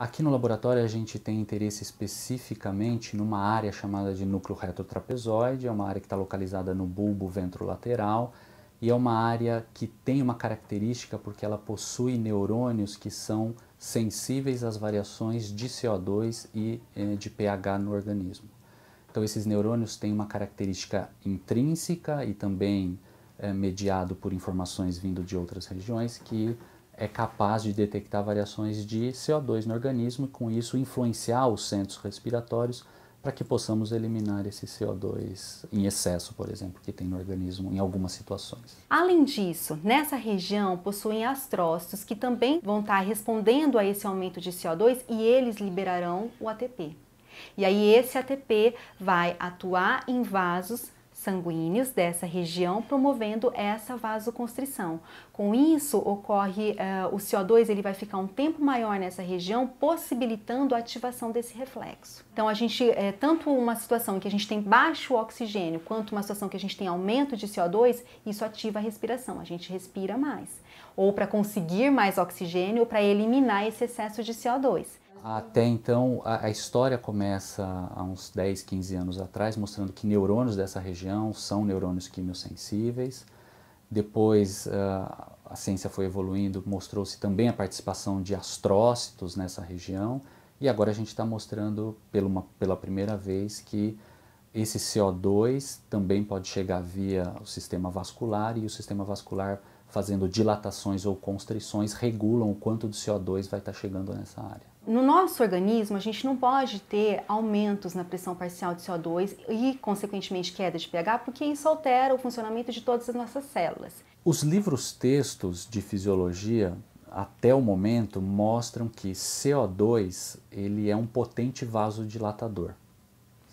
Aqui no laboratório a gente tem interesse especificamente numa área chamada de núcleo retrotrapezoide, é uma área que está localizada no bulbo ventrolateral e é uma área que tem uma característica porque ela possui neurônios que são sensíveis às variações de CO2 e eh, de pH no organismo. Então esses neurônios têm uma característica intrínseca e também eh, mediado por informações vindo de outras regiões que é capaz de detectar variações de CO2 no organismo e, com isso, influenciar os centros respiratórios para que possamos eliminar esse CO2 em excesso, por exemplo, que tem no organismo em algumas situações. Além disso, nessa região possuem astrócitos que também vão estar respondendo a esse aumento de CO2 e eles liberarão o ATP. E aí esse ATP vai atuar em vasos sanguíneos dessa região, promovendo essa vasoconstrição. Com isso, ocorre uh, o CO2, ele vai ficar um tempo maior nessa região, possibilitando a ativação desse reflexo. Então, a gente, é, tanto uma situação em que a gente tem baixo oxigênio, quanto uma situação que a gente tem aumento de CO2, isso ativa a respiração, a gente respira mais. Ou para conseguir mais oxigênio, ou para eliminar esse excesso de CO2. Até então, a, a, história começa há uns 10, 15 anos atrás, mostrando que neurônios dessa região são neurônios quimiosensíveis. Depois, a, ah, a ciência foi evoluindo, mostrou-se também a participação de astrócitos nessa região. E agora a gente está mostrando pela, pela primeira vez que esse CO2 também pode chegar via o sistema vascular e o sistema vascular fazendo dilatações ou constrições regulam o quanto do CO2 vai estar tá chegando nessa área no nosso organismo, a gente não pode ter aumentos na pressão parcial de CO2 e, consequentemente, queda de pH, porque isso altera o funcionamento de todas as nossas células. Os livros-textos de fisiologia, até o momento, mostram que CO2 ele é um potente vasodilatador,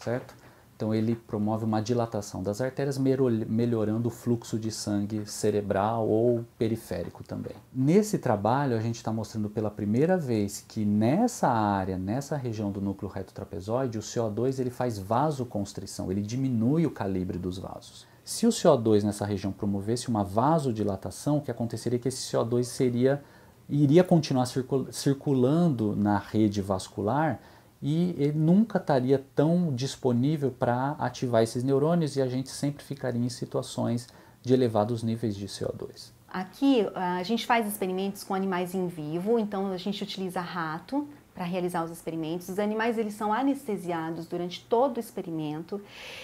certo? Então ele promove uma dilatação das artérias, melhorando o fluxo de sangue cerebral ou periférico também. Nesse trabalho a gente está mostrando pela primeira vez que nessa área, nessa região do núcleo reto-trapezoide, o CO2 ele faz vasoconstrição, ele diminui o calibre dos vasos. Se o CO2 nessa região promovesse uma vasodilatação, o que aconteceria é que esse CO2 seria iria continuar circulando na rede vascular e ele nunca estaria tão disponível para ativar esses neurônios e a gente sempre ficaria em situações de elevados níveis de CO2. Aqui a gente faz experimentos com animais em vivo, então a gente utiliza rato para realizar os experimentos. Os animais eles são anestesiados durante todo o experimento.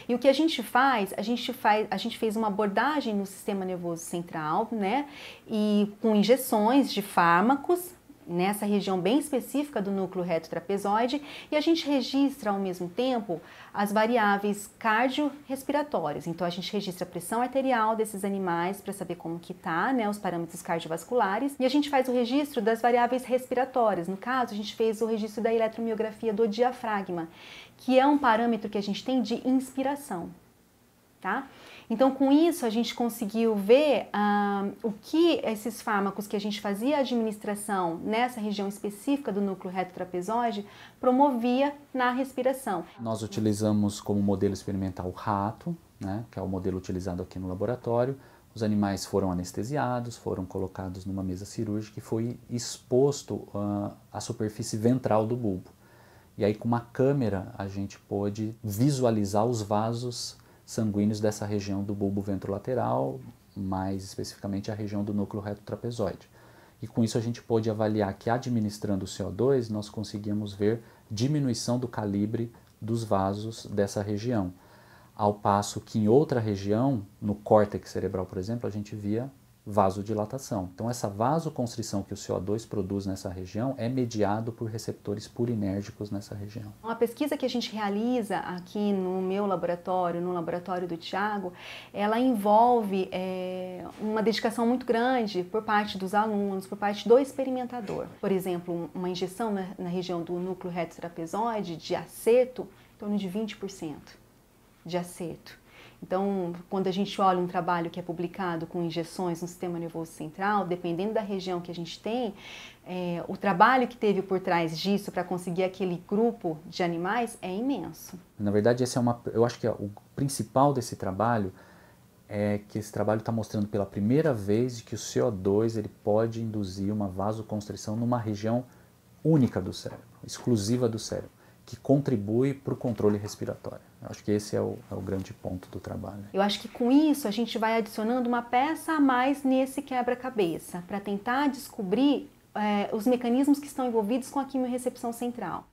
E o que a gente faz, a gente faz, a gente fez uma abordagem no sistema nervoso central, né? E com injeções de fármacos nessa região bem específica do núcleo reto trapezoide e a gente registra ao mesmo tempo as variáveis cardiorrespiratórias. Então a gente registra a pressão arterial desses animais para saber como que tá, né, os parâmetros cardiovasculares e a gente faz o registro das variáveis respiratórias. No caso, a gente fez o registro da eletromiografia do diafragma, que é um parâmetro que a gente tem de inspiração tá? Então, com isso, a gente conseguiu ver ah, o que esses fármacos que a gente fazia a administração nessa região específica do núcleo retrotrapezoide promovia na respiração. Nós utilizamos como modelo experimental o rato, né, que é o modelo utilizado aqui no laboratório. Os animais foram anestesiados, foram colocados numa mesa cirúrgica e foi exposto ah, à superfície ventral do bulbo. E aí, com uma câmera, a gente pôde visualizar os vasos sanguíneos dessa região do bulbo ventrolateral, mais especificamente a região do núcleo reto trapezoide. E com isso a gente pôde avaliar que administrando o CO2 nós conseguíamos ver diminuição do calibre dos vasos dessa região. Ao passo que em outra região, no córtex cerebral, por exemplo, a gente via vasodilatação. Então, essa vasoconstrição que o CO2 produz nessa região é mediado por receptores purinérgicos nessa região. Uma pesquisa que a gente realiza aqui no meu laboratório, no laboratório do Tiago, ela envolve é, uma dedicação muito grande por parte dos alunos, por parte do experimentador. Por exemplo, uma injeção na, na região do núcleo reto trapezoide de aceto, em torno de 20% de aceto então, quando a gente olha um trabalho que é publicado com injeções no sistema nervoso central, dependendo da região que a gente tem, é, o trabalho que teve por trás disso para conseguir aquele grupo de animais é imenso. Na verdade, esse é uma, eu acho que é o principal desse trabalho é que esse trabalho está mostrando pela primeira vez que o CO2 ele pode induzir uma vasoconstrição numa região única do cérebro, exclusiva do cérebro que contribui para o controle respiratório. Eu acho que esse é o, é o grande ponto do trabalho. Eu acho que com isso a gente vai adicionando uma peça a mais nesse quebra-cabeça para tentar descobrir é, os mecanismos que estão envolvidos com a quimiorrecepção central.